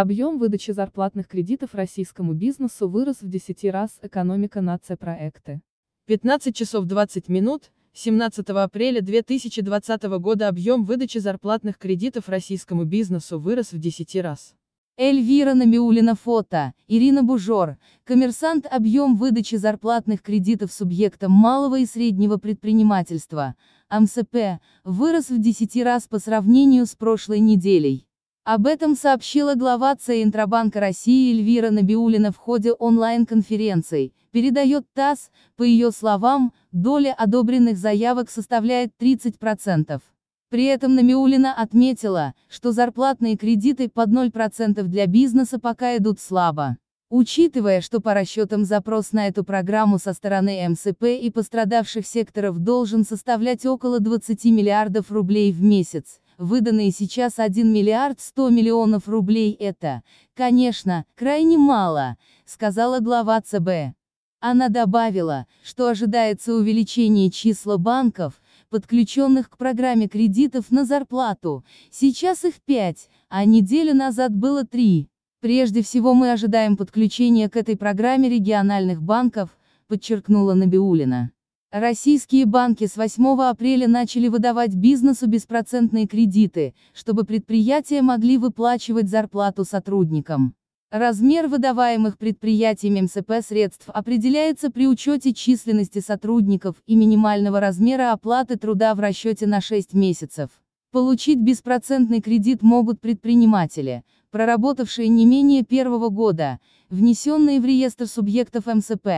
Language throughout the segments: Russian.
Объем выдачи зарплатных кредитов российскому бизнесу вырос в 10 раз, экономика нация проекты. 15 часов 20 минут, 17 апреля 2020 года объем выдачи зарплатных кредитов российскому бизнесу вырос в 10 раз. Эльвира Намиулина фото, Ирина Бужор, коммерсант объем выдачи зарплатных кредитов субъектам малого и среднего предпринимательства, МСП, вырос в 10 раз по сравнению с прошлой неделей. Об этом сообщила глава Центробанка России Эльвира Набиулина в ходе онлайн-конференции, передает ТАСС, по ее словам, доля одобренных заявок составляет 30%. При этом Намиулина отметила, что зарплатные кредиты под 0% для бизнеса пока идут слабо. Учитывая, что по расчетам запрос на эту программу со стороны МСП и пострадавших секторов должен составлять около 20 миллиардов рублей в месяц, выданные сейчас 1 миллиард 100 миллионов рублей это, конечно, крайне мало, сказала глава ЦБ. Она добавила, что ожидается увеличение числа банков, подключенных к программе кредитов на зарплату, сейчас их 5, а неделю назад было 3. Прежде всего мы ожидаем подключения к этой программе региональных банков, подчеркнула Набиулина. Российские банки с 8 апреля начали выдавать бизнесу беспроцентные кредиты, чтобы предприятия могли выплачивать зарплату сотрудникам. Размер выдаваемых предприятиями МСП средств определяется при учете численности сотрудников и минимального размера оплаты труда в расчете на 6 месяцев. Получить беспроцентный кредит могут предприниматели, проработавшие не менее первого года, внесенные в реестр субъектов МСП,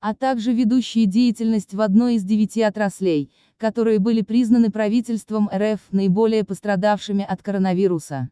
а также ведущие деятельность в одной из девяти отраслей, которые были признаны правительством РФ наиболее пострадавшими от коронавируса.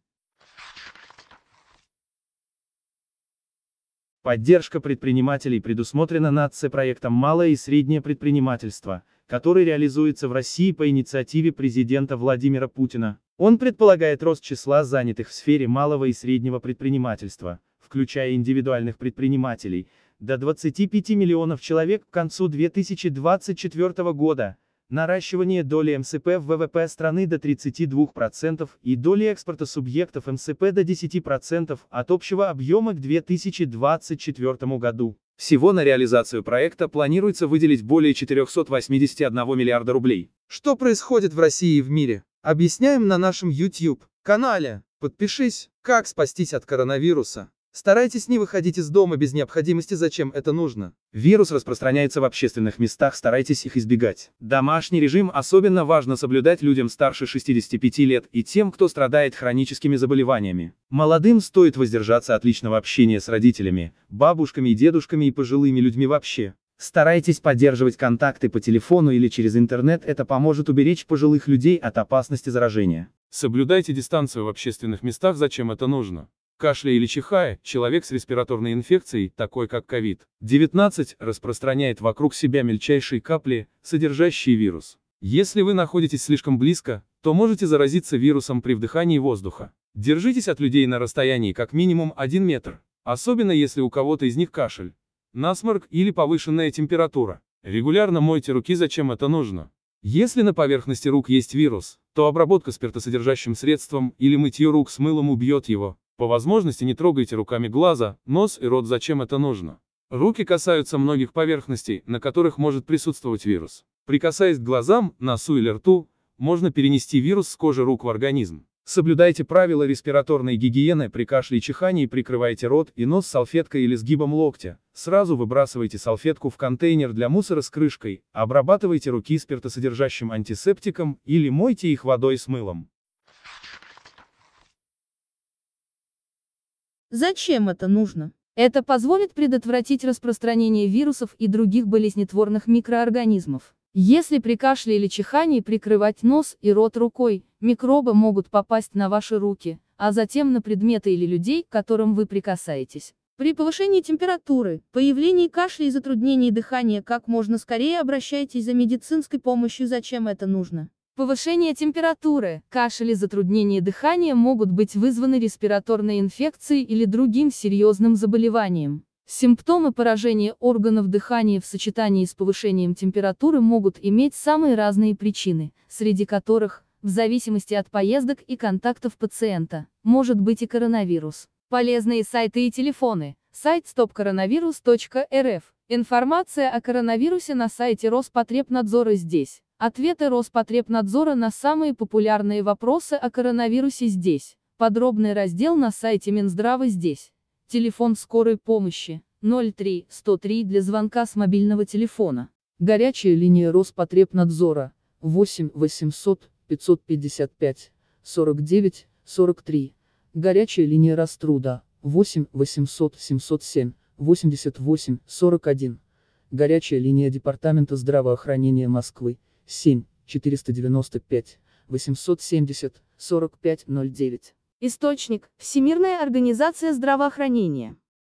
Поддержка предпринимателей предусмотрена НАЦИ проектом «Малое и среднее предпринимательство», который реализуется в России по инициативе президента Владимира Путина. Он предполагает рост числа занятых в сфере малого и среднего предпринимательства, включая индивидуальных предпринимателей, до 25 миллионов человек к концу 2024 года, наращивание доли МСП в ВВП страны до 32% и доли экспорта субъектов МСП до 10% от общего объема к 2024 году. Всего на реализацию проекта планируется выделить более 481 миллиарда рублей. Что происходит в России и в мире? Объясняем на нашем YouTube-канале. Подпишись. Как спастись от коронавируса? Старайтесь не выходить из дома без необходимости, зачем это нужно. Вирус распространяется в общественных местах, старайтесь их избегать. Домашний режим особенно важно соблюдать людям старше 65 лет и тем, кто страдает хроническими заболеваниями. Молодым стоит воздержаться от личного общения с родителями, бабушками и дедушками и пожилыми людьми вообще. Старайтесь поддерживать контакты по телефону или через интернет, это поможет уберечь пожилых людей от опасности заражения. Соблюдайте дистанцию в общественных местах, зачем это нужно. Кашля или чихая, человек с респираторной инфекцией, такой как COVID-19, распространяет вокруг себя мельчайшие капли, содержащие вирус. Если вы находитесь слишком близко, то можете заразиться вирусом при вдыхании воздуха. Держитесь от людей на расстоянии как минимум 1 метр, особенно если у кого-то из них кашель насморк или повышенная температура. Регулярно мойте руки, зачем это нужно. Если на поверхности рук есть вирус, то обработка спиртосодержащим средством или мытье рук с мылом убьет его. По возможности не трогайте руками глаза, нос и рот, зачем это нужно. Руки касаются многих поверхностей, на которых может присутствовать вирус. Прикасаясь к глазам, носу или рту, можно перенести вирус с кожи рук в организм. Соблюдайте правила респираторной гигиены при кашле и чихании прикрывайте рот и нос салфеткой или сгибом локтя. Сразу выбрасывайте салфетку в контейнер для мусора с крышкой, обрабатывайте руки спиртосодержащим антисептиком или мойте их водой с мылом. Зачем это нужно? Это позволит предотвратить распространение вирусов и других болезнетворных микроорганизмов. Если при кашле или чихании прикрывать нос и рот рукой, Микробы могут попасть на ваши руки, а затем на предметы или людей, к которым вы прикасаетесь. При повышении температуры, появлении кашля и затруднении дыхания как можно скорее обращайтесь за медицинской помощью, зачем это нужно. Повышение температуры, кашель и затруднение дыхания могут быть вызваны респираторной инфекцией или другим серьезным заболеванием. Симптомы поражения органов дыхания в сочетании с повышением температуры могут иметь самые разные причины, среди которых в зависимости от поездок и контактов пациента, может быть и коронавирус. Полезные сайты и телефоны. Сайт stopcoronavirus.rf. Информация о коронавирусе на сайте Роспотребнадзора здесь. Ответы Роспотребнадзора на самые популярные вопросы о коронавирусе здесь. Подробный раздел на сайте Минздрава здесь. Телефон скорой помощи 03 103 для звонка с мобильного телефона. Горячая линия Роспотребнадзора 8 800 555, 49, 43. Горячая линия Раструда 8 800 707 88 41. Горячая линия Департамента здравоохранения Москвы 7 495 870 45 09. Источник – Всемирная организация здравоохранения.